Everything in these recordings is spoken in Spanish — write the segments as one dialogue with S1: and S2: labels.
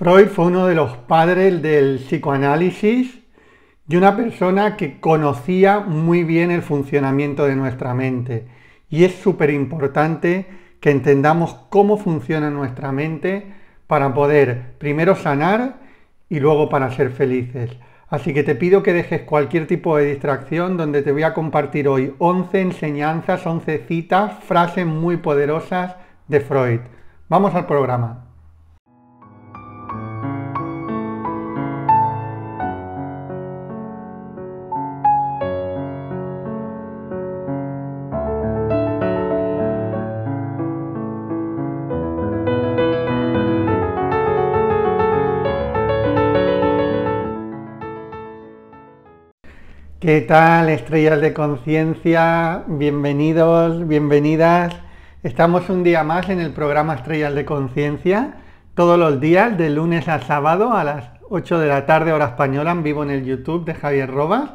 S1: Freud fue uno de los padres del psicoanálisis y una persona que conocía muy bien el funcionamiento de nuestra mente. Y es súper importante que entendamos cómo funciona nuestra mente para poder primero sanar y luego para ser felices. Así que te pido que dejes cualquier tipo de distracción donde te voy a compartir hoy 11 enseñanzas, 11 citas, frases muy poderosas de Freud. Vamos al programa. ¿Qué tal, estrellas de conciencia? Bienvenidos, bienvenidas. Estamos un día más en el programa Estrellas de Conciencia, todos los días, de lunes a sábado a las 8 de la tarde, hora española, en vivo en el YouTube de Javier Robas.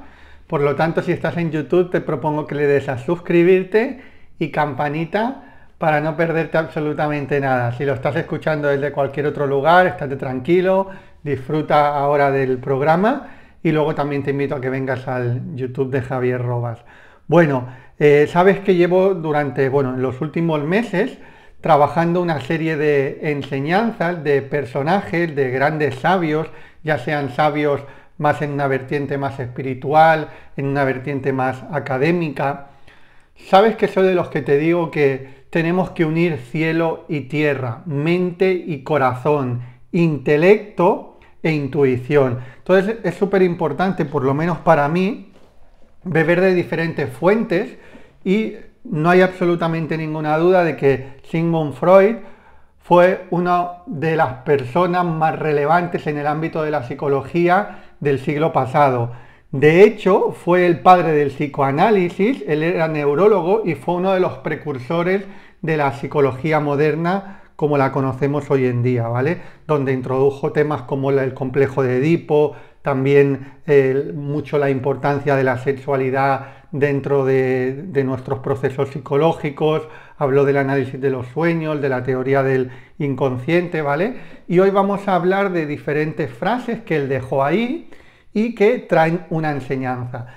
S1: Por lo tanto, si estás en YouTube, te propongo que le des a suscribirte y campanita para no perderte absolutamente nada. Si lo estás escuchando desde cualquier otro lugar, estate tranquilo, disfruta ahora del programa y luego también te invito a que vengas al YouTube de Javier Robas. Bueno, eh, sabes que llevo durante, bueno, en los últimos meses trabajando una serie de enseñanzas, de personajes, de grandes sabios, ya sean sabios más en una vertiente más espiritual, en una vertiente más académica. Sabes que soy de los que te digo que tenemos que unir cielo y tierra, mente y corazón, intelecto, e intuición. Entonces es súper importante, por lo menos para mí, beber de diferentes fuentes y no hay absolutamente ninguna duda de que Sigmund Freud fue una de las personas más relevantes en el ámbito de la psicología del siglo pasado. De hecho, fue el padre del psicoanálisis, él era neurólogo y fue uno de los precursores de la psicología moderna como la conocemos hoy en día, ¿vale? Donde introdujo temas como el complejo de Edipo, también mucho la importancia de la sexualidad dentro de, de, nuestros procesos psicológicos, habló del análisis de los sueños, de la teoría del inconsciente, ¿vale? Y hoy vamos a hablar de diferentes frases que él dejó ahí y que traen una enseñanza.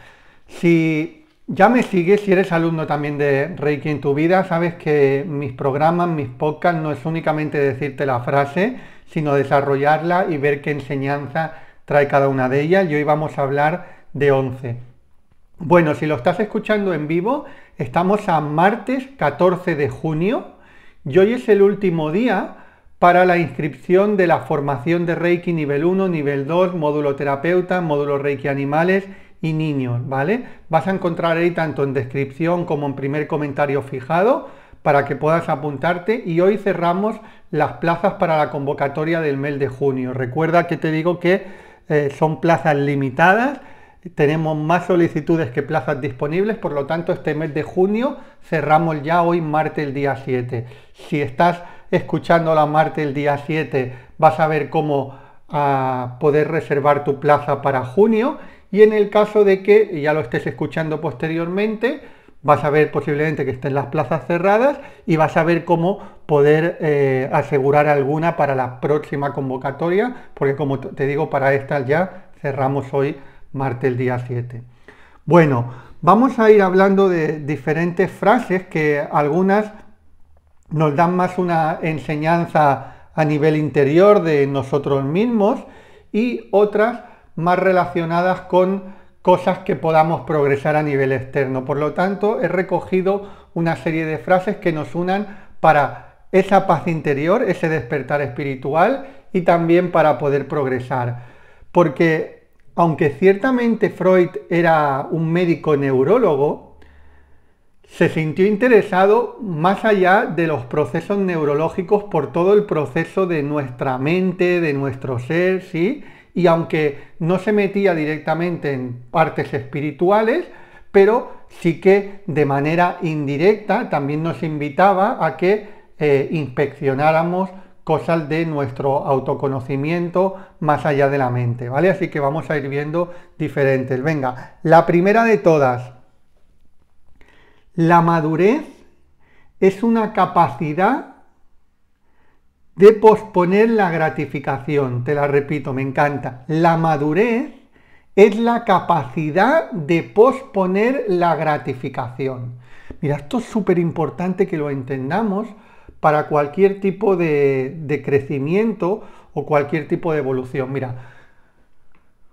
S1: Si ya me sigues, si eres alumno también de Reiki en tu vida, sabes que mis programas, mis podcasts no es únicamente decirte la frase, sino desarrollarla y ver qué enseñanza trae cada una de ellas. Y hoy vamos a hablar de 11. Bueno, si lo estás escuchando en vivo, estamos a martes 14 de junio y hoy es el último día para la inscripción de la formación de Reiki nivel 1, nivel 2, módulo terapeuta, módulo Reiki animales y niños, ¿vale? Vas a encontrar ahí tanto en descripción como en primer comentario fijado para que puedas apuntarte y hoy cerramos las plazas para la convocatoria del mes de junio. Recuerda que te digo que eh, son plazas limitadas, tenemos más solicitudes que plazas disponibles, por lo tanto este mes de junio cerramos ya hoy martes el día 7. Si estás escuchando la martes el día 7 vas a ver cómo a ah, poder reservar tu plaza para junio y en el caso de que ya lo estés escuchando posteriormente, vas a ver posiblemente que estén las plazas cerradas y vas a ver cómo poder eh, asegurar alguna para la próxima convocatoria, porque como te digo, para esta ya cerramos hoy, martes día 7. Bueno, vamos a ir hablando de diferentes frases que algunas nos dan más una enseñanza a nivel interior de nosotros mismos y otras más relacionadas con cosas que podamos progresar a nivel externo. Por lo tanto, he recogido una serie de frases que nos unan para esa paz interior, ese despertar espiritual y también para poder progresar. Porque aunque ciertamente Freud era un médico neurólogo, se sintió interesado más allá de los procesos neurológicos por todo el proceso de nuestra mente, de nuestro ser, ¿sí? y aunque no se metía directamente en partes espirituales, pero sí que de manera indirecta también nos invitaba a que eh, inspeccionáramos cosas de nuestro autoconocimiento más allá de la mente, ¿vale? Así que vamos a ir viendo diferentes. Venga, la primera de todas. La madurez es una capacidad de posponer la gratificación. Te la repito, me encanta. La madurez es la capacidad de posponer la gratificación. Mira, esto es súper importante que lo entendamos para cualquier tipo de, crecimiento o cualquier tipo de evolución. Mira,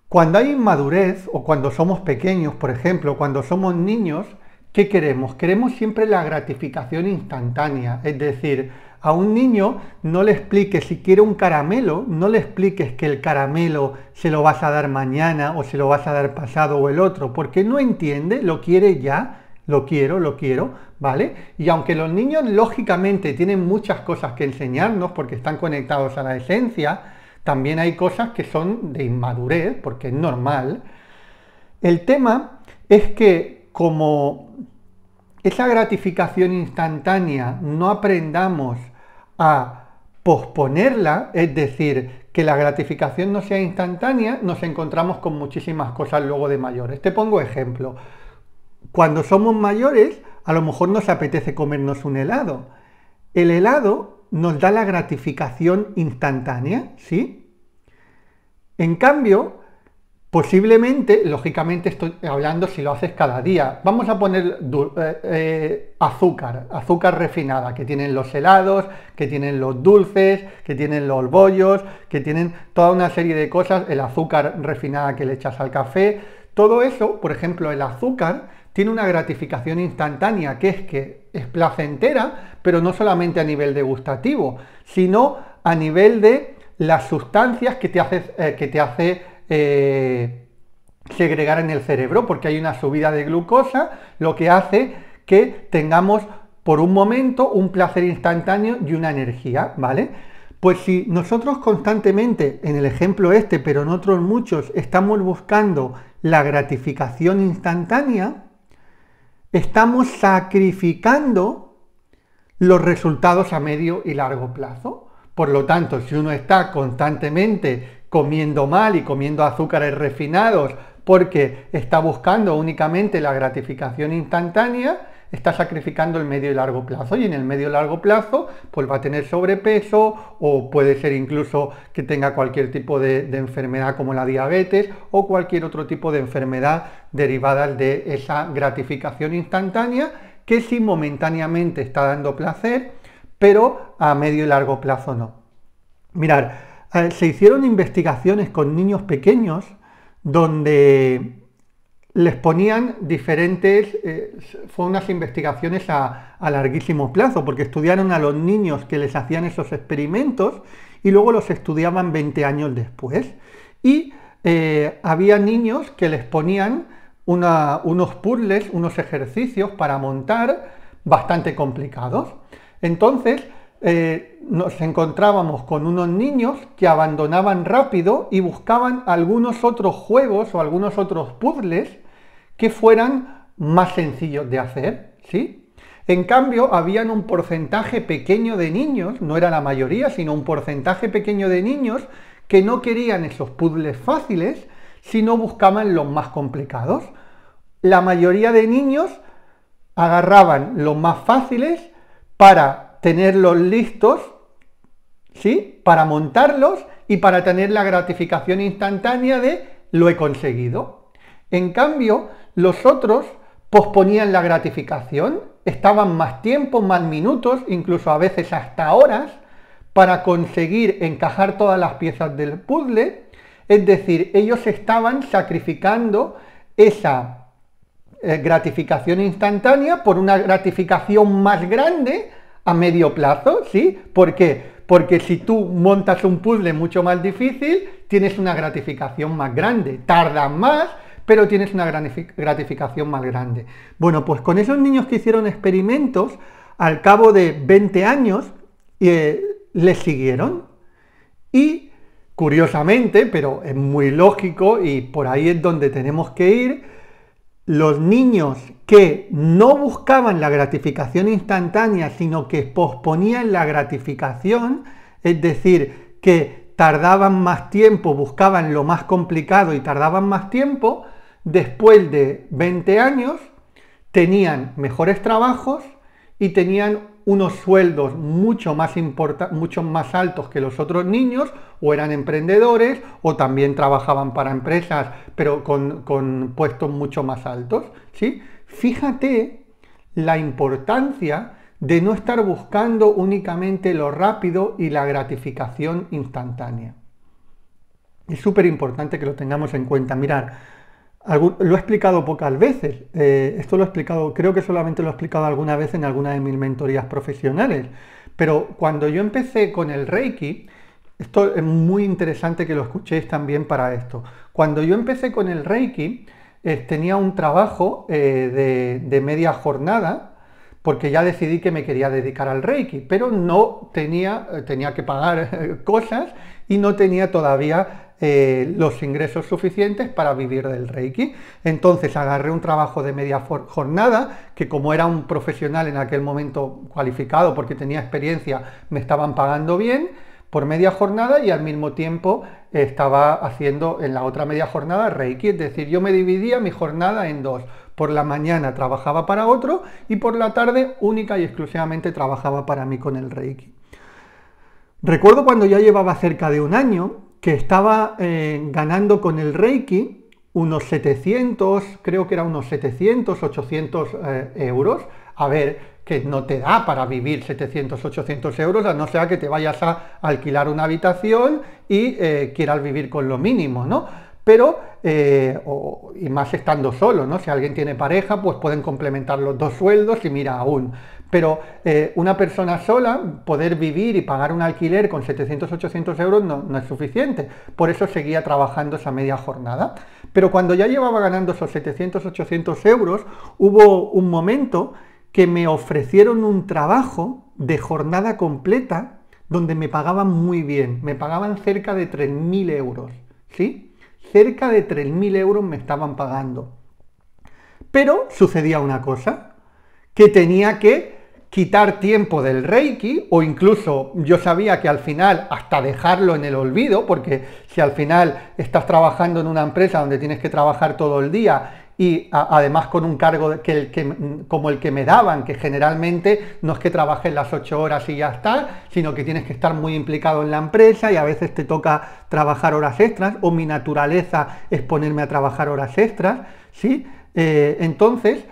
S1: cuando hay inmadurez o cuando somos pequeños, por ejemplo, cuando somos niños, ¿qué queremos? Queremos siempre la gratificación instantánea, es decir, a un niño no le expliques, si quiere un caramelo, no le expliques que el caramelo se lo vas a dar mañana o se lo vas a dar pasado o el otro, porque no entiende, lo quiere ya, lo quiero, lo quiero, ¿vale? Y aunque los niños lógicamente tienen muchas cosas que enseñarnos porque están conectados a la esencia, también hay cosas que son de inmadurez, porque es normal. El tema es que como esa gratificación instantánea no aprendamos a posponerla, es decir, que la gratificación no sea instantánea, nos encontramos con muchísimas cosas luego de mayores. Te pongo ejemplo. Cuando somos mayores, a lo mejor nos apetece comernos un helado. El helado nos da la gratificación instantánea, ¿sí? En cambio, Posiblemente, lógicamente estoy hablando si lo haces cada día. Vamos a poner eh, eh, azúcar, azúcar refinada, que tienen los helados, que tienen los dulces, que tienen los bollos, que tienen toda una serie de cosas, el azúcar refinada que le echas al café. Todo eso, por ejemplo, el azúcar tiene una gratificación instantánea, que es que es placentera, pero no solamente a nivel degustativo, sino a nivel de las sustancias que te, hace eh, que te hace eh, segregar en el cerebro, porque hay una subida de glucosa, lo que hace que tengamos por un momento un placer instantáneo y una energía, ¿vale? Pues si nosotros constantemente, en el ejemplo este, pero en otros muchos, estamos buscando la gratificación instantánea, estamos sacrificando los resultados a medio y largo plazo. Por lo tanto, si uno está constantemente comiendo mal y comiendo azúcares refinados porque está buscando únicamente la gratificación instantánea, está sacrificando el medio y largo plazo. Y en el medio y largo plazo, pues va a tener sobrepeso o puede ser incluso que tenga cualquier tipo de, enfermedad como la diabetes o cualquier otro tipo de enfermedad derivada de esa gratificación instantánea que sí momentáneamente está dando placer, pero a medio y largo plazo no. Mirar, se hicieron investigaciones con niños pequeños donde les ponían diferentes, eh, fue fueron unas investigaciones a, larguísimo plazo, porque estudiaron a los niños que les hacían esos experimentos y luego los estudiaban 20 años después. Y eh, había niños que les ponían unos puzzles, unos ejercicios para montar bastante complicados. Entonces, eh, nos encontrábamos con unos niños que abandonaban rápido y buscaban algunos otros juegos o algunos otros puzzles que fueran más sencillos de hacer, ¿sí? En cambio, habían un porcentaje pequeño de niños, no era la mayoría, sino un porcentaje pequeño de niños que no querían esos puzzles fáciles, sino buscaban los más complicados. La mayoría de niños agarraban los más fáciles para tenerlos listos, ¿sí? Para montarlos y para tener la gratificación instantánea de lo he conseguido. En cambio, los otros posponían la gratificación, estaban más tiempo, más minutos, incluso a veces hasta horas, para conseguir encajar todas las piezas del puzzle. Es decir, ellos estaban sacrificando esa eh, gratificación instantánea por una gratificación más grande a medio plazo, ¿sí? ¿Por qué? Porque si tú montas un puzzle mucho más difícil, tienes una gratificación más grande, tarda más, pero tienes una gratificación más grande. Bueno, pues con esos niños que hicieron experimentos, al cabo de 20 años, eh, les siguieron y, curiosamente, pero es muy lógico y por ahí es donde tenemos que ir, los niños que no buscaban la gratificación instantánea, sino que posponían la gratificación, es decir, que tardaban más tiempo, buscaban lo más complicado y tardaban más tiempo, después de 20 años tenían mejores trabajos y tenían unos sueldos mucho más, mucho más altos que los otros niños o eran emprendedores o también trabajaban para empresas, pero con, puestos mucho más altos. ¿sí? Fíjate la importancia de no estar buscando únicamente lo rápido y la gratificación instantánea. Es súper importante que lo tengamos en cuenta. Mirar, lo he explicado pocas veces. Eh, esto lo he explicado, creo que solamente lo he explicado alguna vez en alguna de mis mentorías profesionales. Pero cuando yo empecé con el Reiki, esto es muy interesante que lo escuchéis también para esto. Cuando yo empecé con el Reiki, eh, tenía un trabajo eh, de, media jornada, porque ya decidí que me quería dedicar al Reiki, pero no tenía, eh, tenía que pagar cosas y no tenía todavía los ingresos suficientes para vivir del Reiki. Entonces agarré un trabajo de media jornada, que como era un profesional en aquel momento cualificado porque tenía experiencia, me estaban pagando bien por media jornada y al mismo tiempo estaba haciendo en la otra media jornada Reiki, es decir, yo me dividía mi jornada en dos. Por la mañana trabajaba para otro y por la tarde única y exclusivamente trabajaba para mí con el Reiki. Recuerdo cuando ya llevaba cerca de un año que estaba eh, ganando con el Reiki unos 700, creo que era unos 700, 800 eh, euros. A ver, que no te da para vivir 700, 800 euros, a no ser que te vayas a alquilar una habitación y eh, quieras vivir con lo mínimo, ¿no? Pero, eh, y más estando solo, ¿no? Si alguien tiene pareja, pues pueden complementar los dos sueldos y mira aún. Pero eh, una persona sola, poder vivir y pagar un alquiler con 700, 800 euros no, no, es suficiente. Por eso seguía trabajando esa media jornada. Pero cuando ya llevaba ganando esos 700, 800 euros, hubo un momento que me ofrecieron un trabajo de jornada completa donde me pagaban muy bien, me pagaban cerca de 3.000 euros, ¿sí? Cerca de 3.000 euros me estaban pagando. Pero sucedía una cosa, que tenía que quitar tiempo del Reiki o incluso yo sabía que al final hasta dejarlo en el olvido, porque si al final estás trabajando en una empresa donde tienes que trabajar todo el día y además con un cargo que como el que me daban, que generalmente no es que trabajes las 8 horas y ya está, sino que tienes que estar muy implicado en la empresa y a veces te toca trabajar horas extras o mi naturaleza es ponerme a trabajar horas extras, eh, entonces,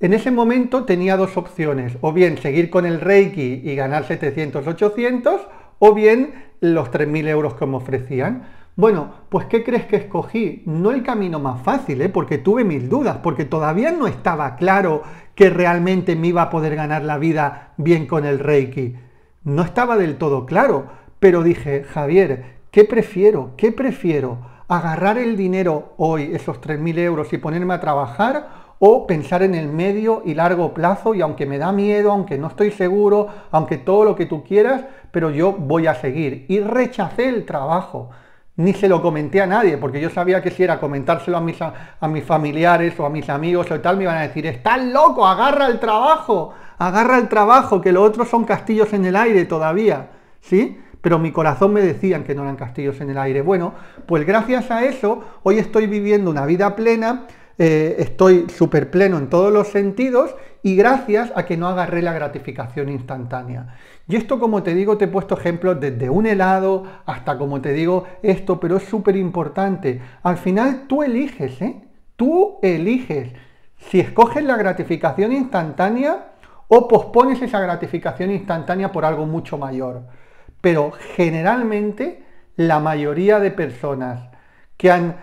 S1: en ese momento tenía dos opciones, o bien seguir con el Reiki y ganar 700, 800, o bien los 3.000 euros que me ofrecían. Bueno, pues ¿qué crees que escogí? No el camino más fácil, ¿eh? porque tuve mil dudas, porque todavía no estaba claro que realmente me iba a poder ganar la vida bien con el Reiki. No estaba del todo claro, pero dije, Javier, ¿qué prefiero? ¿Qué prefiero? ¿Agarrar el dinero hoy, esos 3.000 euros, y ponerme a trabajar? o pensar en el medio y largo plazo y aunque me da miedo, aunque no estoy seguro, aunque todo lo que tú quieras, pero yo voy a seguir. Y rechacé el trabajo, ni se lo comenté a nadie, porque yo sabía que si era comentárselo a mis, a, mis familiares o a mis amigos o tal, me iban a decir, estás loco, agarra el trabajo, agarra el trabajo, que lo otro son castillos en el aire todavía, ¿sí? Pero mi corazón me decían que no eran castillos en el aire. Bueno, pues gracias a eso, hoy estoy viviendo una vida plena, eh, estoy súper pleno en todos los sentidos y gracias a que no agarré la gratificación instantánea. Y esto, como te digo, te he puesto ejemplos desde un helado hasta, como te digo, esto, pero es súper importante. Al final tú eliges, ¿eh? Tú eliges si escoges la gratificación instantánea o pospones esa gratificación instantánea por algo mucho mayor. Pero generalmente la mayoría de personas que han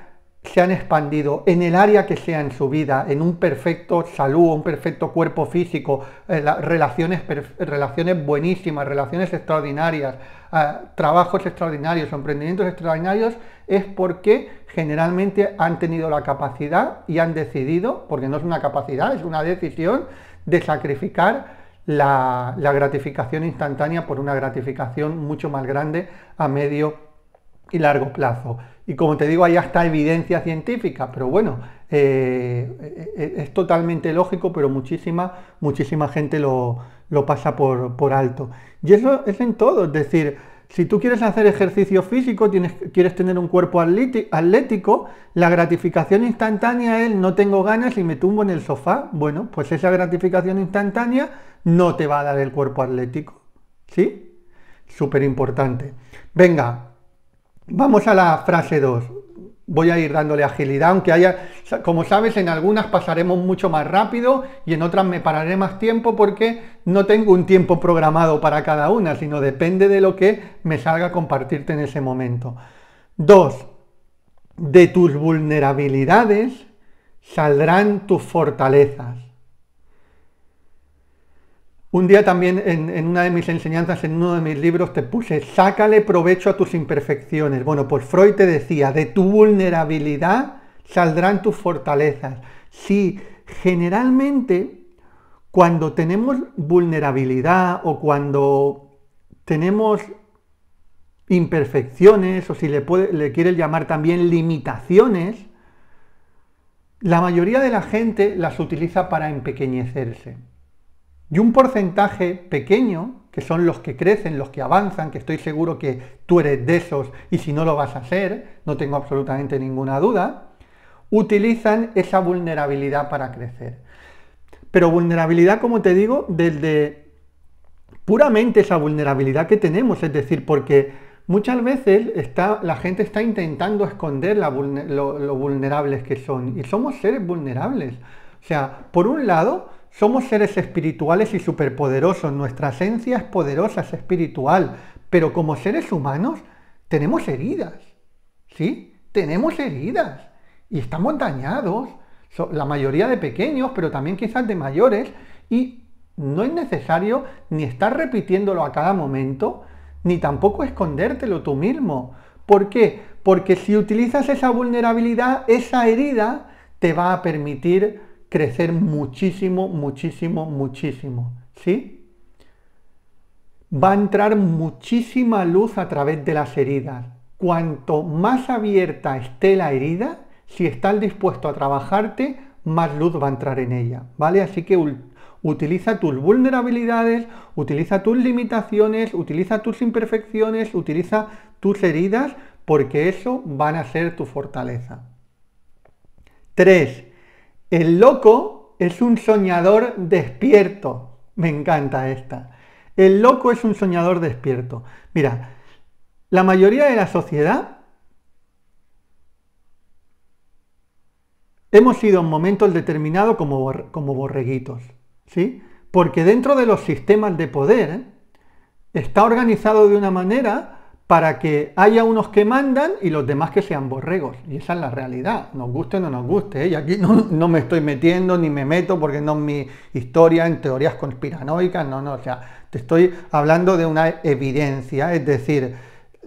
S1: se han expandido en el área que sea en su vida, en un perfecto salud, un perfecto cuerpo físico, eh, relaciones, relaciones buenísimas, relaciones extraordinarias, eh, trabajos extraordinarios, emprendimientos extraordinarios, es porque generalmente han tenido la capacidad y han decidido, porque no es una capacidad, es una decisión, de sacrificar la gratificación instantánea por una gratificación mucho más grande a medio y largo plazo. Y como te digo, hay está evidencia científica, pero bueno, eh, eh, eh, es totalmente lógico, pero muchísima, muchísima gente lo, lo pasa por, alto. Y eso es en todo, es decir, si tú quieres hacer ejercicio físico, tienes, quieres tener un cuerpo atlético, la gratificación instantánea es no tengo ganas y me tumbo en el sofá. Bueno, pues esa gratificación instantánea no te va a dar el cuerpo atlético. ¿Sí? Súper importante. Venga, Vamos a la frase 2. Voy a ir dándole agilidad, aunque haya, como sabes, en algunas pasaremos mucho más rápido y en otras me pararé más tiempo porque no tengo un tiempo programado para cada una, sino depende de lo que me salga a compartirte en ese momento. 2. De tus vulnerabilidades saldrán tus fortalezas. Un día también en, una de mis enseñanzas, en uno de mis libros, te puse, sácale provecho a tus imperfecciones. Bueno, pues Freud te decía, de tu vulnerabilidad saldrán tus fortalezas. Sí, generalmente cuando tenemos vulnerabilidad o cuando tenemos imperfecciones o si le, le quieren llamar también limitaciones, la mayoría de la gente las utiliza para empequeñecerse y un porcentaje pequeño, que son los que crecen, los que avanzan, que estoy seguro que tú eres de esos y si no lo vas a hacer, no tengo absolutamente ninguna duda, utilizan esa vulnerabilidad para crecer. Pero vulnerabilidad, como te digo, desde puramente esa vulnerabilidad que tenemos, es decir, porque muchas veces está, la gente está intentando esconder lo vulnerables que son y somos seres vulnerables. O sea, por un lado, somos seres espirituales y superpoderosos, nuestra esencia es poderosa, es espiritual, pero como seres humanos tenemos heridas, ¿sí? Tenemos heridas y estamos dañados, la mayoría de pequeños, pero también quizás de mayores, y no es necesario ni estar repitiéndolo a cada momento, ni tampoco escondértelo tú mismo. ¿Por qué? Porque si utilizas esa vulnerabilidad, esa herida te va a permitir crecer muchísimo, muchísimo, muchísimo. ¿Sí? Va a entrar muchísima luz a través de las heridas. Cuanto más abierta esté la herida, si estás dispuesto a trabajarte, más luz va a entrar en ella, ¿vale? Así que utiliza tus vulnerabilidades, utiliza tus limitaciones, utiliza tus imperfecciones, utiliza tus heridas, porque eso van a ser tu fortaleza. 3. El loco es un soñador despierto. Me encanta esta. El loco es un soñador despierto. Mira, la mayoría de la sociedad hemos sido en momentos determinados como, como borreguitos, ¿sí? Porque dentro de los sistemas de poder está organizado de una manera para que haya unos que mandan y los demás que sean borregos. Y esa es la realidad, nos guste o no nos guste. ¿eh? Y aquí no, no, me estoy metiendo ni me meto porque no es mi historia en teorías conspiranoicas, no, no, o sea, te estoy hablando de una evidencia, es decir,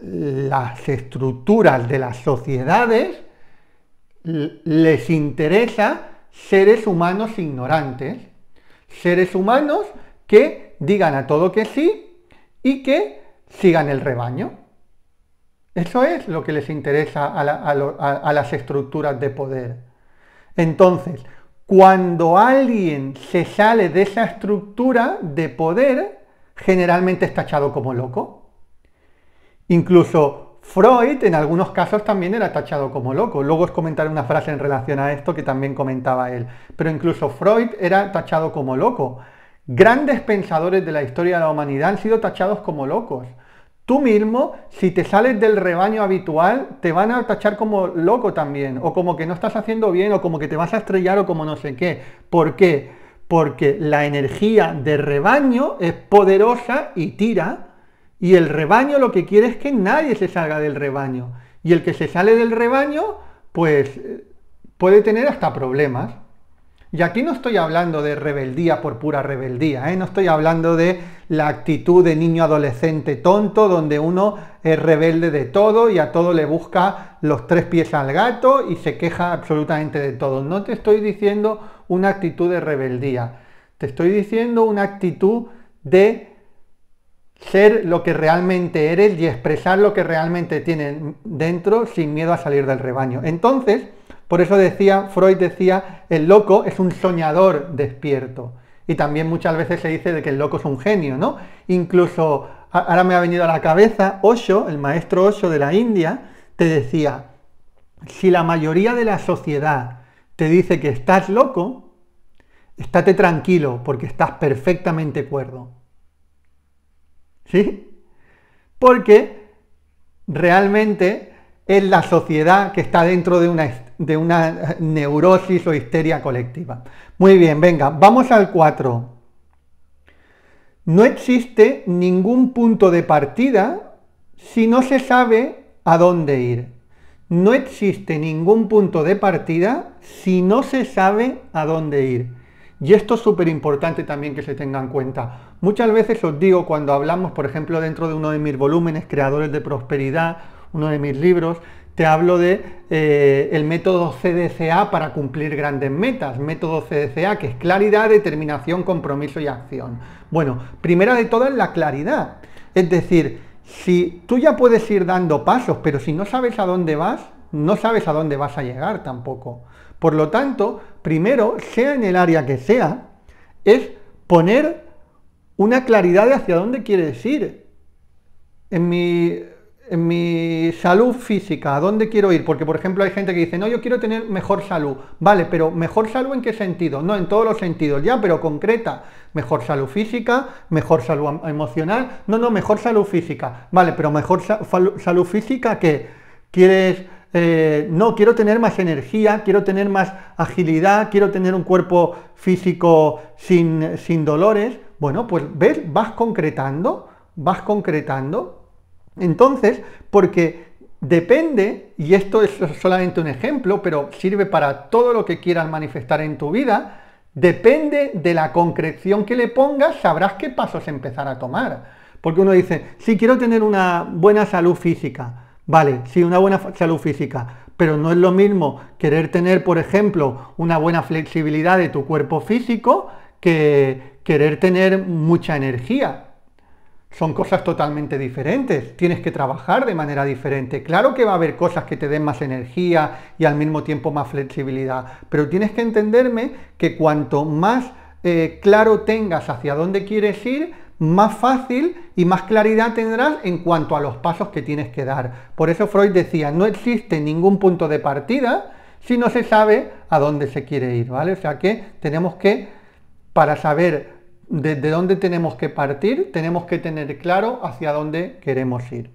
S1: las estructuras de las sociedades les interesa seres humanos ignorantes, seres humanos que digan a todo que sí y que sigan el rebaño. Eso es lo que les interesa a, las estructuras de poder. Entonces, cuando alguien se sale de esa estructura de poder, generalmente es tachado como loco. Incluso Freud en algunos casos también era tachado como loco. Luego os comentaré una frase en relación a esto que también comentaba él. Pero incluso Freud era tachado como loco. Grandes pensadores de la historia de la humanidad han sido tachados como locos. Tú mismo, si te sales del rebaño habitual, te van a tachar como loco también, o como que no estás haciendo bien, o como que te vas a estrellar, o como no sé qué. ¿Por qué? Porque la energía de rebaño es poderosa y tira, y el rebaño lo que quiere es que nadie se salga del rebaño. Y el que se sale del rebaño, pues eh, puede tener hasta problemas. Y aquí no estoy hablando de rebeldía por pura rebeldía, ¿eh? no estoy hablando de la actitud de niño adolescente tonto donde uno es rebelde de todo y a todo le busca los tres pies al gato y se queja absolutamente de todo. No te estoy diciendo una actitud de rebeldía, te estoy diciendo una actitud de ser lo que realmente eres y expresar lo que realmente tienes dentro sin miedo a salir del rebaño. Entonces, por eso decía, Freud decía, el loco es un soñador despierto. Y también muchas veces se dice de que el loco es un genio, ¿no? Incluso, ahora me ha venido a la cabeza, Osho, el maestro Osho de la India, te decía, si la mayoría de la sociedad te dice que estás loco, estate tranquilo porque estás perfectamente cuerdo. ¿Sí? Porque realmente es la sociedad que está dentro de una, de una neurosis o histeria colectiva. Muy bien, venga, vamos al 4. No existe ningún punto de partida si no se sabe a dónde ir. No existe ningún punto de partida si no se sabe a dónde ir. Y esto es súper importante también que se tenga en cuenta. Muchas veces os digo cuando hablamos, por ejemplo, dentro de uno de mis volúmenes, Creadores de Prosperidad, uno de mis libros, te hablo de eh, el método CDCA para cumplir grandes metas. Método CDCA, que es claridad, determinación, compromiso y acción. Bueno, primera de todas la claridad. Es decir, si tú ya puedes ir dando pasos, pero si no sabes a dónde vas, no sabes a dónde vas a llegar tampoco. Por lo tanto, primero, sea en el área que sea, es poner una claridad de hacia dónde quieres ir. En mi mi salud física, ¿a dónde quiero ir? Porque, por ejemplo, hay gente que dice, no, yo quiero tener mejor salud. Vale, pero mejor salud en qué sentido? No, en todos los sentidos, ya, pero concreta. Mejor salud física, mejor salud em, emocional. No, no, mejor salud física. Vale, pero mejor salud física que quieres... Eh, no, quiero tener más energía, quiero tener más agilidad, quiero tener un cuerpo físico sin, sin dolores. Bueno, pues ves, vas concretando, vas concretando entonces, porque depende, y esto es solamente un ejemplo, pero sirve para todo lo que quieras manifestar en tu vida, depende de la concreción que le pongas, sabrás qué pasos empezar a tomar. Porque uno dice, sí, quiero tener una buena salud física. Vale, sí, una buena salud física. Pero no es lo mismo querer tener, por ejemplo, una buena flexibilidad de tu cuerpo físico que querer tener mucha energía son cosas totalmente diferentes, tienes que trabajar de manera diferente. Claro que va a haber cosas que te den más energía y al mismo tiempo más flexibilidad, pero tienes que entenderme que cuanto más eh, claro tengas hacia dónde quieres ir, más fácil y más claridad tendrás en cuanto a los pasos que tienes que dar. Por eso Freud decía, no existe ningún punto de partida si no se sabe a dónde se quiere ir, ¿vale? O sea que tenemos que, para saber desde dónde tenemos que partir, tenemos que tener claro hacia dónde queremos ir.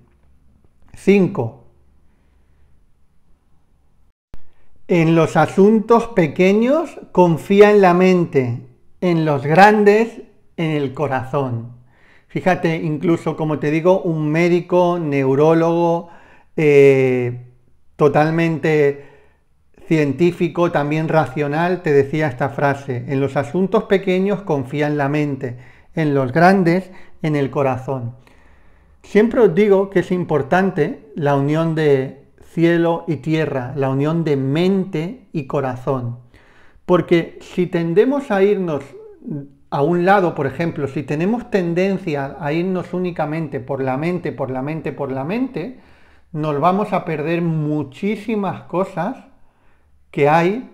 S1: 5. En los asuntos pequeños confía en la mente, en los grandes, en el corazón. Fíjate, incluso como te digo, un médico, neurólogo, eh, totalmente científico, también racional, te decía esta frase, en los asuntos pequeños confía en la mente, en los grandes, en el corazón. Siempre os digo que es importante la unión de cielo y tierra, la unión de mente y corazón, porque si tendemos a irnos a un lado, por ejemplo, si tenemos tendencia a irnos únicamente por la mente, por la mente, por la mente, nos vamos a perder muchísimas cosas que hay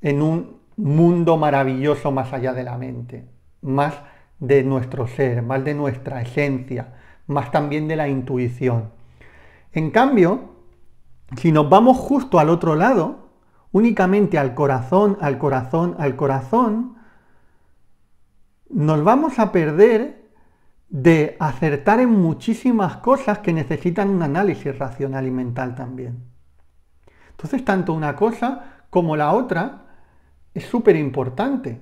S1: en un mundo maravilloso más allá de la mente, más de nuestro ser, más de nuestra esencia, más también de la intuición. En cambio, si nos vamos justo al otro lado, únicamente al corazón, al corazón, al corazón, nos vamos a perder de acertar en muchísimas cosas que necesitan un análisis racional y mental también. Entonces, tanto una cosa como la otra es súper importante.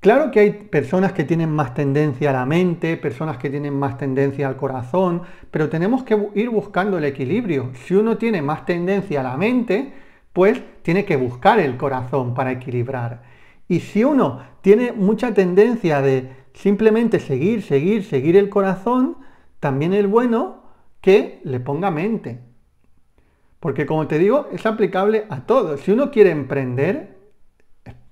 S1: Claro que hay personas que tienen más tendencia a la mente, personas que tienen más tendencia al corazón, pero tenemos que ir buscando el equilibrio. Si uno tiene más tendencia a la mente, pues tiene que buscar el corazón para equilibrar. Y si uno tiene mucha tendencia de simplemente seguir, seguir, seguir el corazón, también es bueno que le ponga mente. Porque como te digo, es aplicable a todo. Si uno quiere emprender,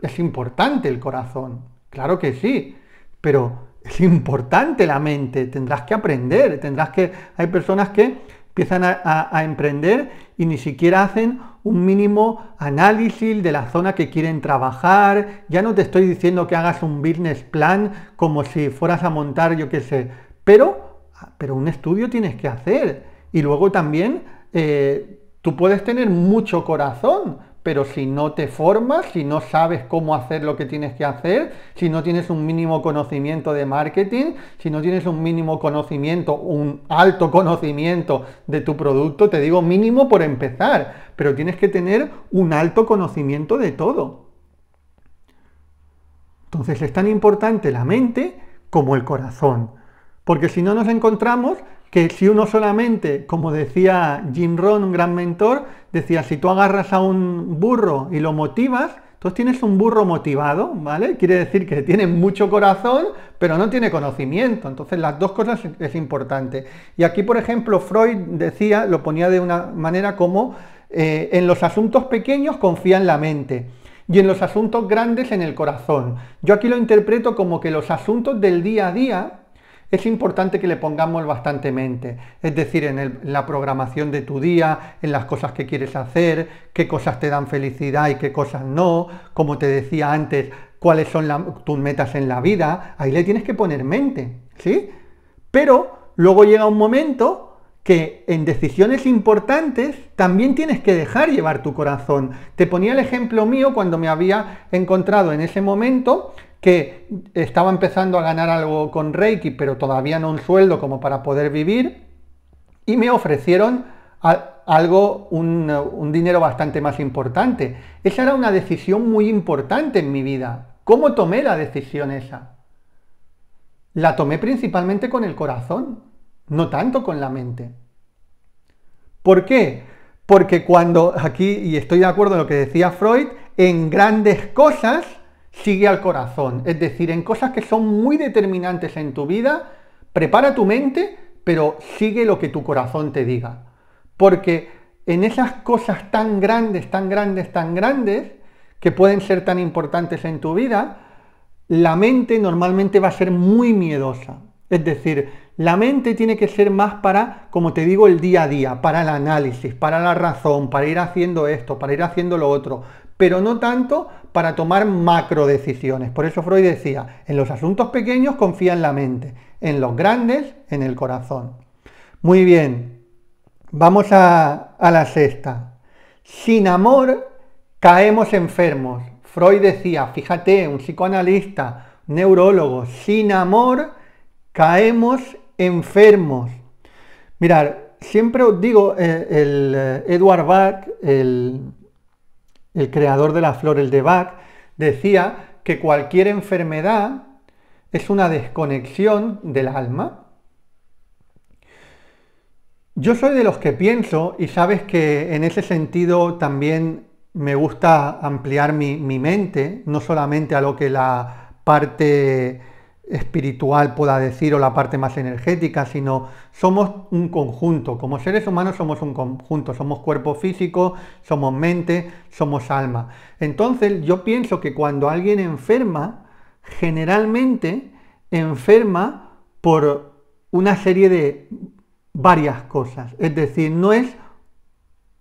S1: es importante el corazón. Claro que sí. Pero es importante la mente. Tendrás que aprender. Tendrás que. Hay personas que empiezan a, emprender y ni siquiera hacen un mínimo análisis de la zona que quieren trabajar. Ya no te estoy diciendo que hagas un business plan como si fueras a montar, yo qué sé. Pero, pero un estudio tienes que hacer. Y luego también eh, Tú puedes tener mucho corazón, pero si no te formas, si no sabes cómo hacer lo que tienes que hacer, si no tienes un mínimo conocimiento de marketing, si no tienes un mínimo conocimiento, un alto conocimiento de tu producto, te digo mínimo por empezar, pero tienes que tener un alto conocimiento de todo. Entonces es tan importante la mente como el corazón, porque si no nos encontramos que si uno solamente, como decía Jim Ron, un gran mentor, decía, si tú agarras a un burro y lo motivas, entonces tienes un burro motivado, ¿vale? Quiere decir que tiene mucho corazón, pero no tiene conocimiento. Entonces las dos cosas es importante. Y aquí, por ejemplo, Freud decía, lo ponía de una manera como, eh, en los asuntos pequeños confía en la mente y en los asuntos grandes en el corazón. Yo aquí lo interpreto como que los asuntos del día a día, es importante que le pongamos bastante mente, es decir, en, la programación de tu día, en las cosas que quieres hacer, qué cosas te dan felicidad y qué cosas no, como te decía antes, cuáles son tus metas en la vida, ahí le tienes que poner mente, ¿sí? Pero luego llega un momento que en decisiones importantes también tienes que dejar llevar tu corazón. Te ponía el ejemplo mío cuando me había encontrado en ese momento que estaba empezando a ganar algo con Reiki, pero todavía no un sueldo como para poder vivir, y me ofrecieron algo, un, dinero bastante más importante. Esa era una decisión muy importante en mi vida. ¿Cómo tomé la decisión esa? La tomé principalmente con el corazón no tanto con la mente. ¿Por qué? Porque cuando aquí, y estoy de acuerdo en lo que decía Freud, en grandes cosas sigue al corazón. Es decir, en cosas que son muy determinantes en tu vida, prepara tu mente, pero sigue lo que tu corazón te diga. Porque en esas cosas tan grandes, tan grandes, tan grandes, que pueden ser tan importantes en tu vida, la mente normalmente va a ser muy miedosa. Es decir, la mente tiene que ser más para, como te digo, el día a día, para el análisis, para la razón, para ir haciendo esto, para ir haciendo lo otro, pero no tanto para tomar macro decisiones. Por eso Freud decía, en los asuntos pequeños confía en la mente, en los grandes, en el corazón. Muy bien, vamos a, la sexta. Sin amor caemos enfermos. Freud decía, fíjate, un psicoanalista, neurólogo, sin amor caemos enfermos enfermos. Mirar, siempre os digo, eh, el eh, Edward Bach, el, creador de la flor, el de Bach, decía que cualquier enfermedad es una desconexión del alma. Yo soy de los que pienso, y sabes que en ese sentido también me gusta ampliar mi, mi mente, no solamente a lo que la parte espiritual, pueda decir, o la parte más energética, sino somos un conjunto. Como seres humanos somos un conjunto, somos cuerpo físico, somos mente, somos alma. Entonces yo pienso que cuando alguien enferma, generalmente enferma por una serie de varias cosas. Es decir, no es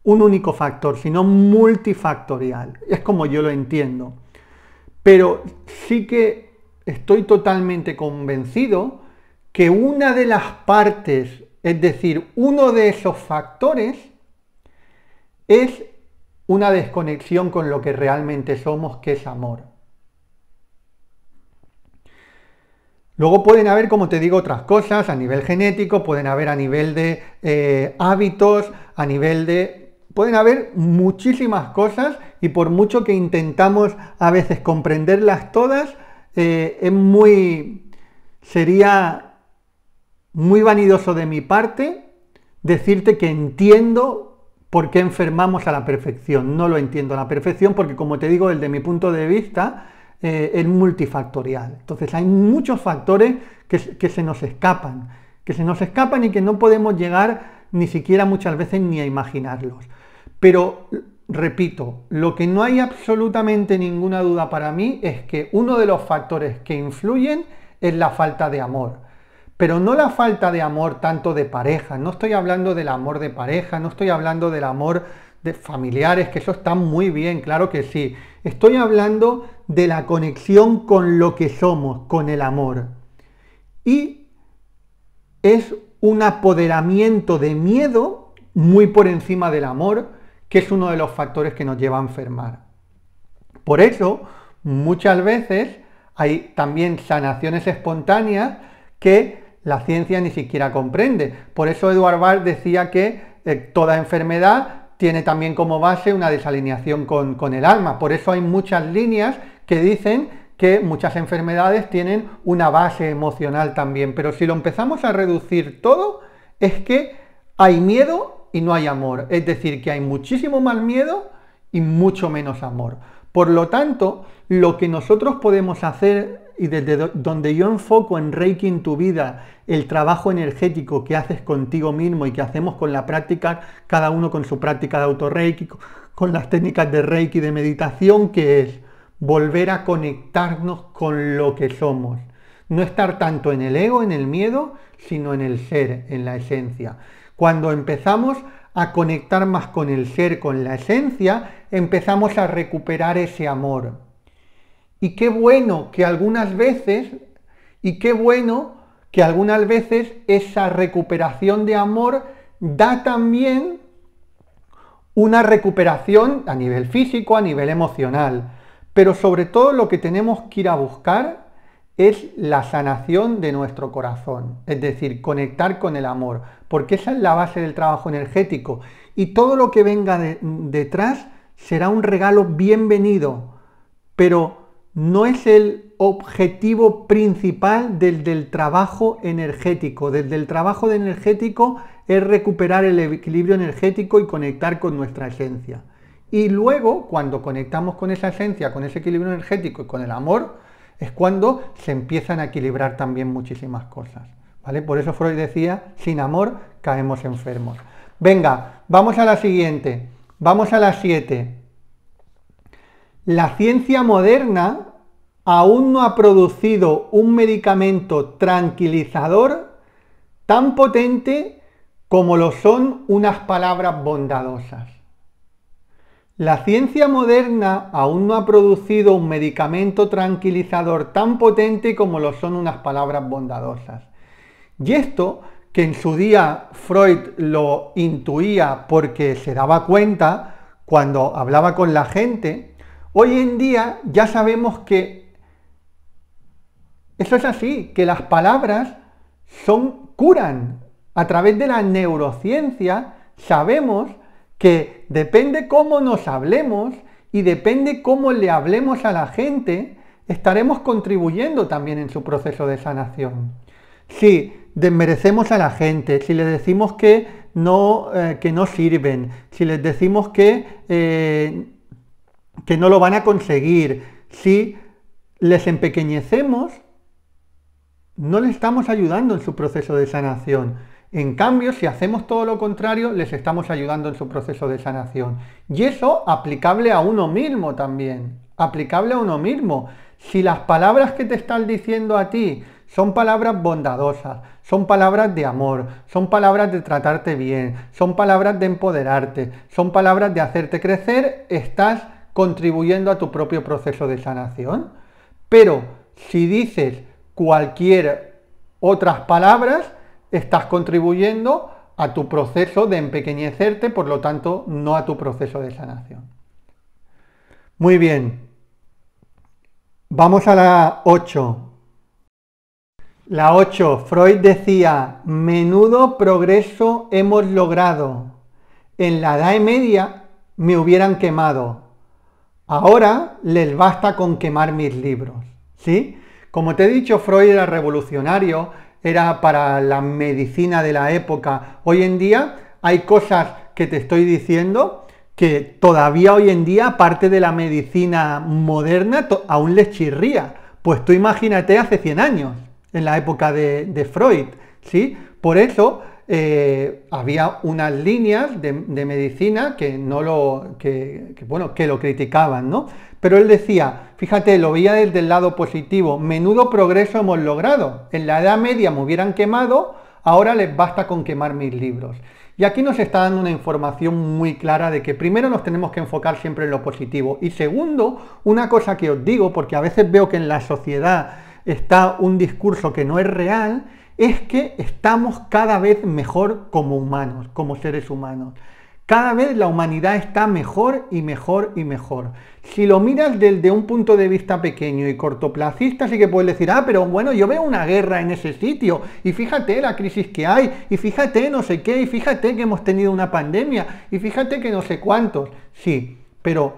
S1: un único factor, sino multifactorial. Es como yo lo entiendo. Pero sí que estoy totalmente convencido que una de las partes, es decir, uno de esos factores, es una desconexión con lo que realmente somos, que es amor. Luego pueden haber, como te digo, otras cosas a nivel genético, pueden haber a nivel de eh, hábitos, a nivel de... Pueden haber muchísimas cosas y por mucho que intentamos a veces comprenderlas todas, eh, es muy, sería muy vanidoso de mi parte decirte que entiendo por qué enfermamos a la perfección. No lo entiendo a la perfección porque, como te digo, el de mi punto de vista eh, es multifactorial. Entonces hay muchos factores que, que se nos escapan, que se nos escapan y que no podemos llegar ni siquiera muchas veces ni a imaginarlos. Pero Repito, lo que no hay absolutamente ninguna duda para mí es que uno de los factores que influyen es la falta de amor. Pero no la falta de amor tanto de pareja, no estoy hablando del amor de pareja, no estoy hablando del amor de familiares, que eso está muy bien, claro que sí. Estoy hablando de la conexión con lo que somos, con el amor. Y es un apoderamiento de miedo muy por encima del amor, que es uno de los factores que nos lleva a enfermar. Por eso, muchas veces hay también sanaciones espontáneas que la ciencia ni siquiera comprende. Por eso Eduard Bar decía que eh, toda enfermedad tiene también como base una desalineación con el alma. Por eso hay muchas líneas que dicen que muchas enfermedades tienen una base emocional también. Pero si lo empezamos a reducir todo, es que hay miedo y no hay amor. Es decir, que hay muchísimo más miedo y mucho menos amor. Por lo tanto, lo que nosotros podemos hacer y desde donde yo enfoco en Reiki en tu vida, el trabajo energético que haces contigo mismo y que hacemos con la práctica, cada uno con su práctica de autorreiki, con las técnicas de Reiki de meditación, que es volver a conectarnos con lo que somos. No estar tanto en el ego, en el miedo, sino en el ser, en la esencia. Cuando empezamos a conectar más con el ser, con la esencia, empezamos a recuperar ese amor. Y qué bueno que algunas veces, y qué bueno que algunas veces esa recuperación de amor da también una recuperación a nivel físico, a nivel emocional. Pero sobre todo lo que tenemos que ir a buscar es la sanación de nuestro corazón, es decir, conectar con el amor, porque esa es la base del trabajo energético. Y todo lo que venga detrás será un regalo bienvenido, pero no es el objetivo principal desde el trabajo energético. Desde el trabajo de energético es recuperar el equilibrio energético y conectar con nuestra esencia. Y luego, cuando conectamos con esa esencia, con ese equilibrio energético y con el amor, es cuando se empiezan a equilibrar también muchísimas cosas. ¿vale? Por eso Freud decía, sin amor caemos enfermos. Venga, vamos a la siguiente. Vamos a la 7. La ciencia moderna aún no ha producido un medicamento tranquilizador tan potente como lo son unas palabras bondadosas. La ciencia moderna aún no ha producido un medicamento tranquilizador tan potente como lo son unas palabras bondadosas. Y esto, que en su día Freud lo intuía porque se daba cuenta cuando hablaba con la gente, hoy en día ya sabemos que eso es así, que las palabras son curan. A través de la neurociencia sabemos que depende cómo nos hablemos y depende cómo le hablemos a la gente, estaremos contribuyendo también en su proceso de sanación. Si desmerecemos a la gente, si le decimos que no, eh, que no sirven, si les decimos que, eh, que no lo van a conseguir, si les empequeñecemos, no le estamos ayudando en su proceso de sanación. En cambio, si hacemos todo lo contrario, les estamos ayudando en su proceso de sanación. Y eso aplicable a uno mismo también, aplicable a uno mismo. Si las palabras que te están diciendo a ti son palabras bondadosas, son palabras de amor, son palabras de tratarte bien, son palabras de empoderarte, son palabras de hacerte crecer, estás contribuyendo a tu propio proceso de sanación. Pero si dices cualquier otras palabras, estás contribuyendo a tu proceso de empequeñecerte, por lo tanto, no a tu proceso de sanación. Muy bien. Vamos a la 8. La 8. Freud decía, menudo progreso hemos logrado. En la Edad Media me hubieran quemado. Ahora les basta con quemar mis libros. ¿Sí? Como te he dicho, Freud era revolucionario era para la medicina de la época. Hoy en día hay cosas que te estoy diciendo que todavía hoy en día parte de la medicina moderna aún les chirría. Pues tú imagínate hace 100 años, en la época de, Freud, ¿sí? Por eso eh, había unas líneas de, medicina que no lo, que, bueno, que lo criticaban, ¿no? Pero él decía, fíjate, lo veía desde el lado positivo, menudo progreso hemos logrado. En la Edad Media me hubieran quemado, ahora les basta con quemar mis libros. Y aquí nos está dando una información muy clara de que primero nos tenemos que enfocar siempre en lo positivo. Y segundo, una cosa que os digo, porque a veces veo que en la sociedad está un discurso que no es real, es que estamos cada vez mejor como humanos, como seres humanos. Cada vez la humanidad está mejor y mejor y mejor. Si lo miras desde un punto de vista pequeño y cortoplacista, sí que puedes decir, ah, pero bueno, yo veo una guerra en ese sitio, y fíjate la crisis que hay, y fíjate no sé qué, y fíjate que hemos tenido una pandemia, y fíjate que no sé cuántos. Sí, pero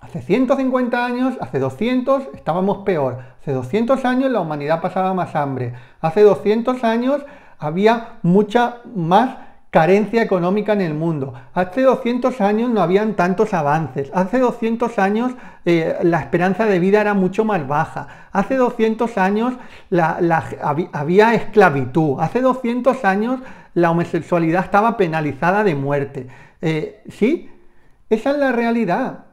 S1: hace 150 años, hace 200, estábamos peor. Hace 200 años la humanidad pasaba más hambre. Hace 200 años había mucha más carencia económica en el mundo. Hace 200 años no habían tantos avances. Hace 200 años eh, la esperanza de vida era mucho más baja. Hace 200 años había esclavitud. Hace 200 años la homosexualidad estaba penalizada de muerte. Eh, ¿Sí? Esa es la realidad.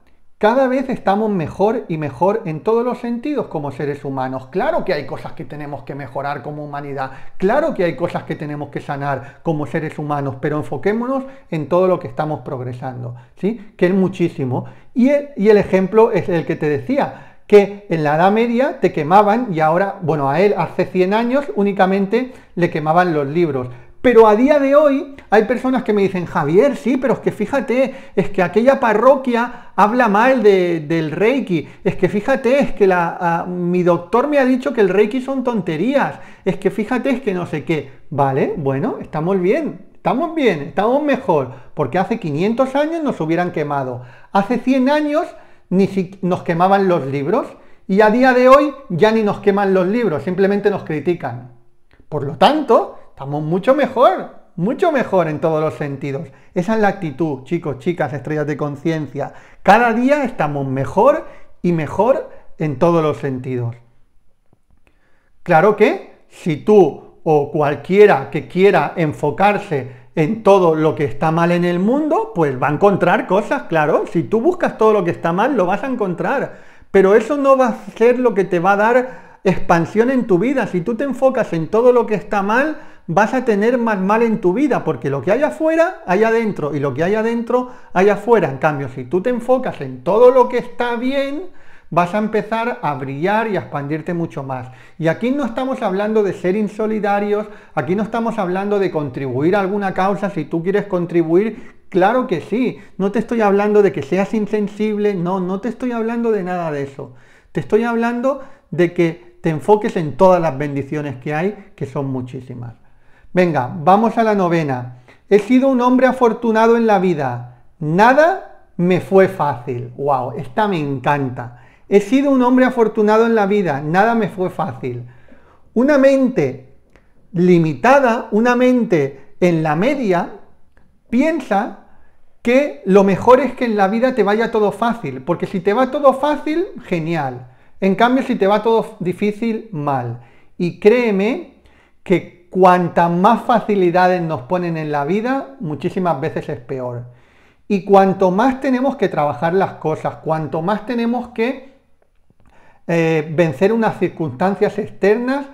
S1: Cada vez estamos mejor y mejor en todos los sentidos como seres humanos. Claro que hay cosas que tenemos que mejorar como humanidad, claro que hay cosas que tenemos que sanar como seres humanos, pero enfoquémonos en todo lo que estamos progresando, ¿sí? que es muchísimo. Y el, y el ejemplo es el que te decía, que en la Edad Media te quemaban y ahora, bueno, a él hace 100 años únicamente le quemaban los libros, pero a día de hoy hay personas que me dicen, Javier, sí, pero es que fíjate, es que aquella parroquia habla mal del Reiki, es que fíjate, es que la, ah, mi doctor me ha dicho que el Reiki son tonterías, es que fíjate, es que no sé qué. Vale, bueno, estamos bien, estamos bien, estamos mejor, porque hace 500 años nos hubieran quemado, hace 100 años ni si nos quemaban los libros y a día de hoy ya ni nos queman los libros, simplemente nos critican. Por lo tanto, estamos mucho mejor, mucho mejor en todos los sentidos. Esa es la actitud, chicos, chicas, estrellas de conciencia. Cada día estamos mejor y mejor en todos los sentidos. Claro que si tú o cualquiera que quiera enfocarse en todo lo que está mal en el mundo, pues va a encontrar cosas, claro. Si tú buscas todo lo que está mal, lo vas a encontrar. Pero eso no va a ser lo que te va a dar expansión en tu vida. Si tú te enfocas en todo lo que está mal, vas a tener más mal en tu vida, porque lo que hay afuera, hay adentro, y lo que hay adentro, hay afuera. En cambio, si tú te enfocas en todo lo que está bien, vas a empezar a brillar y a expandirte mucho más. Y aquí no estamos hablando de ser insolidarios, aquí no estamos hablando de contribuir a alguna causa, si tú quieres contribuir, claro que sí, no te estoy hablando de que seas insensible, no, no te estoy hablando de nada de eso. Te estoy hablando de que te enfoques en todas las bendiciones que hay, que son muchísimas. Venga, vamos a la novena. He sido un hombre afortunado en la vida. Nada me fue fácil. ¡Wow! Esta me encanta. He sido un hombre afortunado en la vida. Nada me fue fácil. Una mente limitada, una mente en la media, piensa que lo mejor es que en la vida te vaya todo fácil, porque si te va todo fácil, genial. En cambio, si te va todo difícil, mal. Y créeme que Cuanta más facilidades nos ponen en la vida, muchísimas veces es peor. Y cuanto más tenemos que trabajar las cosas, cuanto más tenemos que eh, vencer unas circunstancias externas,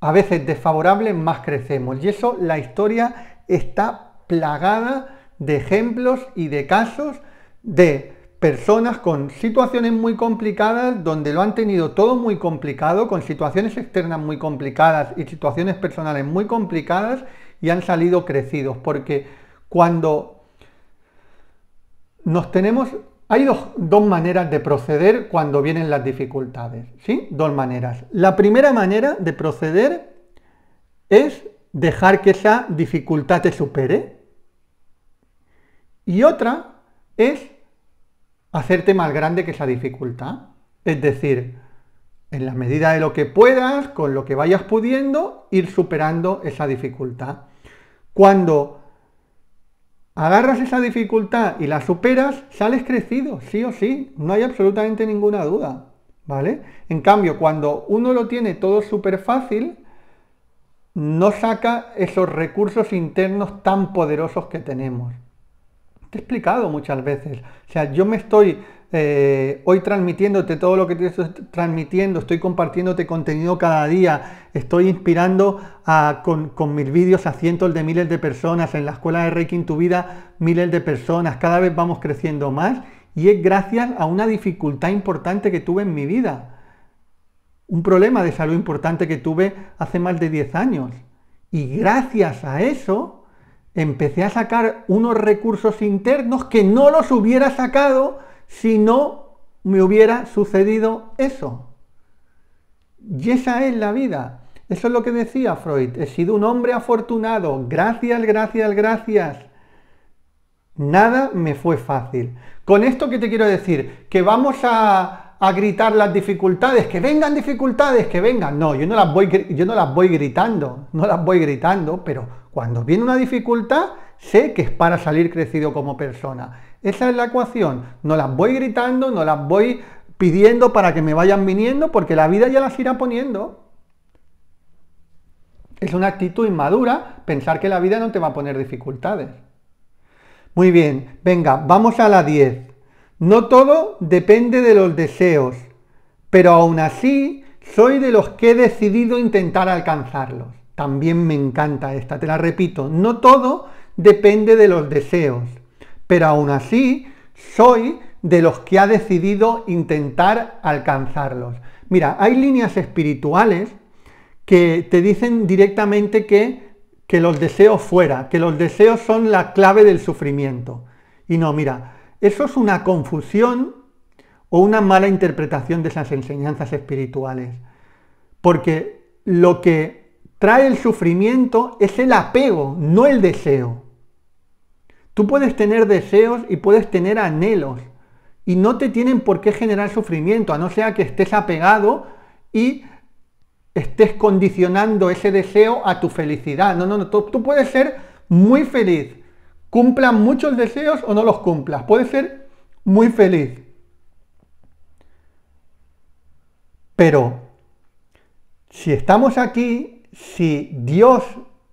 S1: a veces desfavorables, más crecemos. Y eso la historia está plagada de ejemplos y de casos de personas con situaciones muy complicadas, donde lo han tenido todo muy complicado, con situaciones externas muy complicadas y situaciones personales muy complicadas y han salido crecidos. Porque cuando nos tenemos... Hay dos, maneras de proceder cuando vienen las dificultades, ¿sí? Dos maneras. La primera manera de proceder es dejar que esa dificultad te supere. Y otra es hacerte más grande que esa dificultad. Es decir, en la medida de lo que puedas, con lo que vayas pudiendo, ir superando esa dificultad. Cuando agarras esa dificultad y la superas, sales crecido, sí o sí, no hay absolutamente ninguna duda, ¿vale? En cambio, cuando uno lo tiene todo súper fácil, no saca esos recursos internos tan poderosos que tenemos. Te he explicado muchas veces. O sea, yo me estoy eh, hoy transmitiéndote todo lo que estoy transmitiendo, estoy compartiéndote contenido cada día, estoy inspirando con, con, mis vídeos a cientos de miles de personas, en la escuela de Reiki en tu vida miles de personas, cada vez vamos creciendo más y es gracias a una dificultad importante que tuve en mi vida, un problema de salud importante que tuve hace más de 10 años. Y gracias a eso empecé a sacar unos recursos internos que no los hubiera sacado si no me hubiera sucedido eso. Y esa es la vida. Eso es lo que decía Freud. He sido un hombre afortunado. Gracias, gracias, gracias. Nada me fue fácil. Con esto que te quiero decir, que vamos a, a gritar las dificultades, que vengan dificultades, que vengan. No, yo no las voy, yo no las voy gritando, no las voy gritando, pero cuando viene una dificultad, sé que es para salir crecido como persona. Esa es la ecuación. No las voy gritando, no las voy pidiendo para que me vayan viniendo, porque la vida ya las irá poniendo. Es una actitud inmadura pensar que la vida no te va a poner dificultades. Muy bien, venga, vamos a la 10. No todo depende de los deseos, pero aún así soy de los que he decidido intentar alcanzarlos. También me encanta esta, te la repito, no todo depende de los deseos, pero aún así soy de los que ha decidido intentar alcanzarlos. Mira, hay líneas espirituales que te dicen directamente que, que los deseos fuera, que los deseos son la clave del sufrimiento. Y no, mira, eso es una confusión o una mala interpretación de esas enseñanzas espirituales. Porque lo que trae el sufrimiento es el apego, no el deseo. Tú puedes tener deseos y puedes tener anhelos y no te tienen por qué generar sufrimiento, a no ser que estés apegado y estés condicionando ese deseo a tu felicidad. No, no, no, tú, tú puedes ser muy feliz Cumplan muchos deseos o no los cumplas. Puedes ser muy feliz. Pero si estamos aquí, si Dios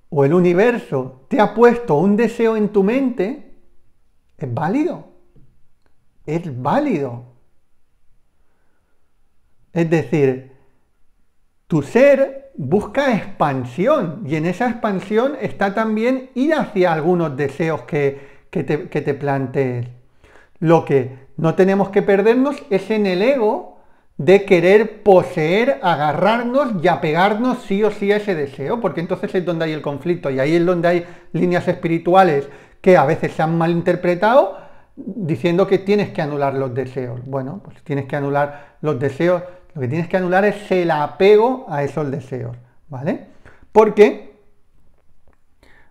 S1: o el universo te ha puesto un deseo en tu mente, es válido. Es válido. Es decir, tu ser busca expansión y en esa expansión está también ir hacia algunos deseos que, te, te plantees. Lo que no tenemos que perdernos es en el ego de querer poseer, agarrarnos y apegarnos sí o sí a ese deseo, porque entonces es donde hay el conflicto y ahí es donde hay líneas espirituales que a veces se han malinterpretado diciendo que tienes que anular los deseos. Bueno, pues tienes que anular los deseos lo que tienes que anular es el apego a esos deseos, ¿vale? Porque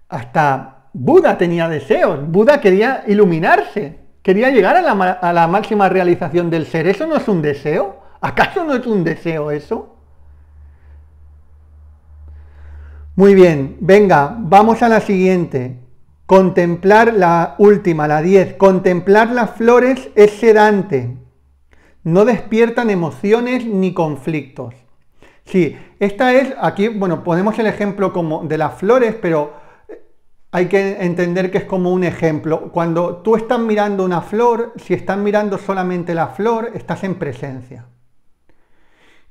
S1: hasta Buda tenía deseos, Buda quería iluminarse, quería llegar a la, máxima realización del ser. ¿Eso no es un deseo? ¿Acaso no es un deseo eso? Muy bien, venga, vamos a la siguiente. Contemplar la última, la 10. Contemplar las flores es sedante. No despiertan emociones ni conflictos. Sí, esta es, aquí, bueno, ponemos el ejemplo como de las flores, pero hay que entender que es como un ejemplo. Cuando tú estás mirando una flor, si estás mirando solamente la flor, estás en presencia.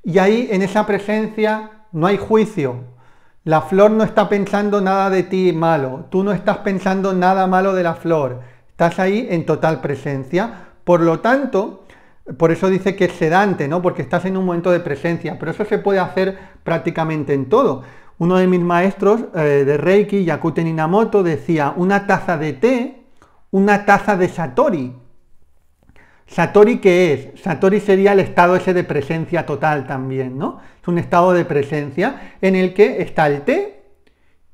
S1: Y ahí, en esa presencia, no hay juicio. La flor no está pensando nada de ti malo. Tú no estás pensando nada malo de la flor. Estás ahí en total presencia. Por lo tanto, por eso dice que es sedante, ¿no? Porque estás en un momento de presencia, pero eso se puede hacer prácticamente en todo. Uno de mis maestros eh, de Reiki, Yakuten Inamoto, decía, una taza de té, una taza de Satori. Satori, ¿qué es? Satori sería el estado ese de presencia total también, ¿no? Es un estado de presencia en el que está el té,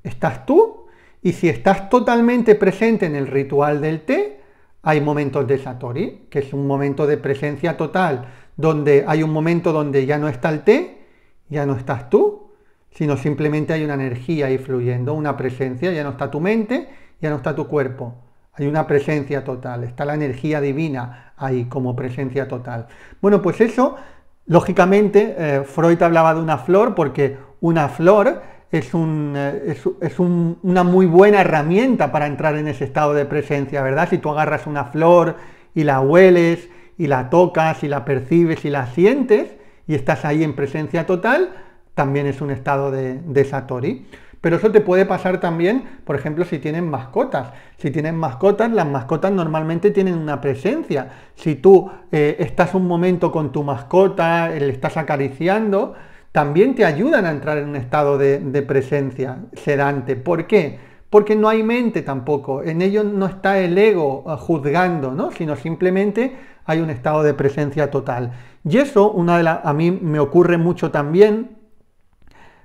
S1: estás tú, y si estás totalmente presente en el ritual del té, hay momentos de Satori, que es un momento de presencia total, donde hay un momento donde ya no está el té, ya no estás tú, sino simplemente hay una energía ahí fluyendo, una presencia, ya no está tu mente, ya no está tu cuerpo. Hay una presencia total, está la energía divina ahí como presencia total. Bueno, pues eso, lógicamente, eh, Freud hablaba de una flor porque una flor es, eh, una muy buena herramienta para entrar en ese estado de presencia, ¿verdad? Si tú agarras una flor y la hueles y la tocas y la percibes y la sientes y estás ahí en presencia total, también es un estado de, Satori. Pero eso te puede pasar también, por ejemplo, si tienen mascotas. Si tienen mascotas, las mascotas normalmente tienen una presencia. Si tú eh, estás un momento con tu mascota, le estás acariciando, también te ayudan a entrar en un estado de, presencia sedante. ¿Por qué? Porque no hay mente tampoco, en ello no está el ego eh, juzgando, ¿no? sino simplemente hay un estado de presencia total. Y eso una de a mí me ocurre mucho también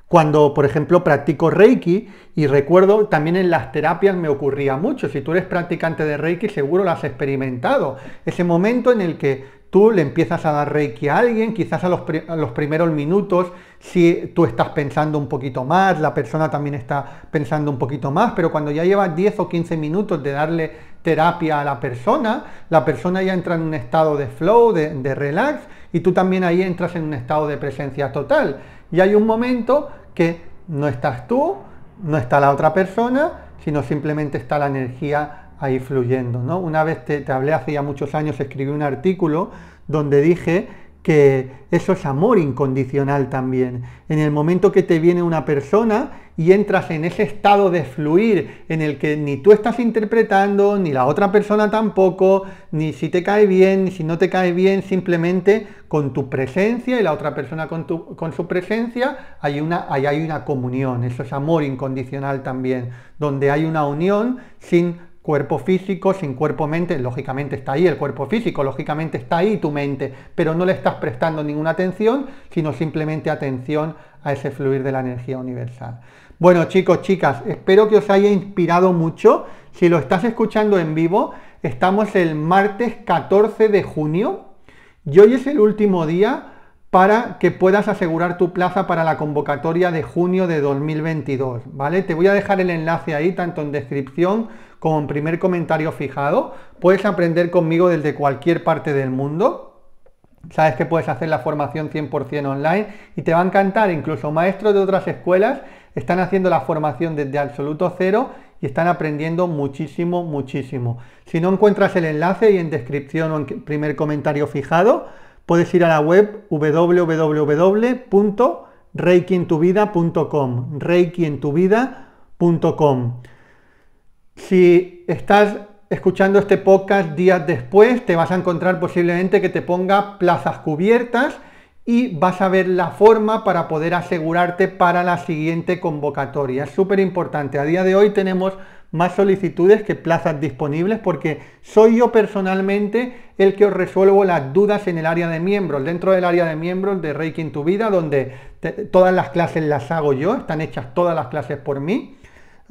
S1: cuando, por ejemplo, practico Reiki y recuerdo también en las terapias me ocurría mucho. Si tú eres practicante de Reiki, seguro lo has experimentado. Ese momento en el que tú le empiezas a dar reiki a alguien, quizás a los, primeros minutos, si tú estás pensando un poquito más, la persona también está pensando un poquito más, pero cuando ya llevas 10 o 15 minutos de darle terapia a la persona, la persona ya entra en un estado de flow, de, de relax, y tú también ahí entras en un estado de presencia total. Y hay un momento que no estás tú, no está la otra persona, sino simplemente está la energía ahí fluyendo. ¿no? Una vez te, hablé hace ya muchos años, escribí un artículo donde dije que eso es amor incondicional también. En el momento que te viene una persona y entras en ese estado de fluir en el que ni tú estás interpretando, ni la otra persona tampoco, ni si te cae bien, ni si no te cae bien, simplemente con tu presencia y la otra persona con, tu, con su presencia, hay una, ahí hay una comunión, eso es amor incondicional también, donde hay una unión sin cuerpo físico sin cuerpo-mente, lógicamente está ahí el cuerpo físico, lógicamente está ahí tu mente, pero no le estás prestando ninguna atención, sino simplemente atención a ese fluir de la energía universal. Bueno chicos, chicas, espero que os haya inspirado mucho. Si lo estás escuchando en vivo, estamos el martes 14 de junio y hoy es el último día para que puedas asegurar tu plaza para la convocatoria de junio de 2022, ¿vale? Te voy a dejar el enlace ahí, tanto en descripción con primer comentario fijado. Puedes aprender conmigo desde cualquier parte del mundo. Sabes que puedes hacer la formación 100% online y te va a encantar. Incluso maestros de otras escuelas están haciendo la formación desde absoluto cero y están aprendiendo muchísimo, muchísimo. Si no encuentras el enlace y en descripción o en primer comentario fijado, puedes ir a la web www.reikientuvida.com reikientuvida.com si estás escuchando este podcast días después, te vas a encontrar posiblemente que te ponga plazas cubiertas y vas a ver la forma para poder asegurarte para la siguiente convocatoria. Es súper importante. A día de hoy tenemos más solicitudes que plazas disponibles porque soy yo personalmente el que os resuelvo las dudas en el área de miembros, dentro del área de miembros de Reiki en tu vida, donde todas las clases las hago yo, están hechas todas las clases por mí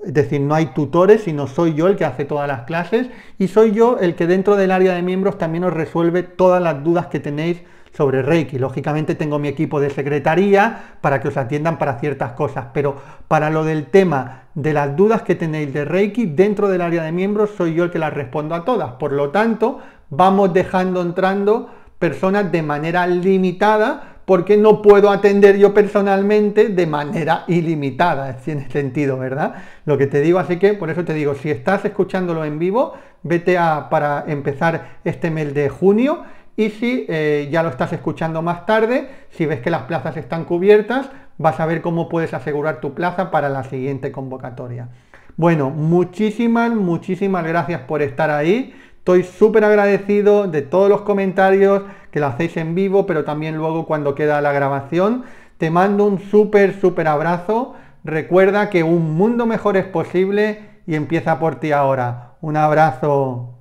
S1: es decir, no hay tutores, sino soy yo el que hace todas las clases y soy yo el que dentro del área de miembros también os resuelve todas las dudas que tenéis sobre Reiki. Lógicamente tengo mi equipo de secretaría para que os atiendan para ciertas cosas, pero para lo del tema de las dudas que tenéis de Reiki, dentro del área de miembros soy yo el que las respondo a todas. Por lo tanto, vamos dejando entrando personas de manera limitada porque no puedo atender yo personalmente de manera ilimitada, tiene sentido, ¿verdad? Lo que te digo, así que por eso te digo, si estás escuchándolo en vivo, vete a, para empezar este mes de junio y si eh, ya lo estás escuchando más tarde, si ves que las plazas están cubiertas, vas a ver cómo puedes asegurar tu plaza para la siguiente convocatoria. Bueno, muchísimas, muchísimas gracias por estar ahí. Estoy súper agradecido de todos los comentarios que lo hacéis en vivo, pero también luego cuando queda la grabación. Te mando un súper, súper abrazo. Recuerda que un mundo mejor es posible y empieza por ti ahora. Un abrazo.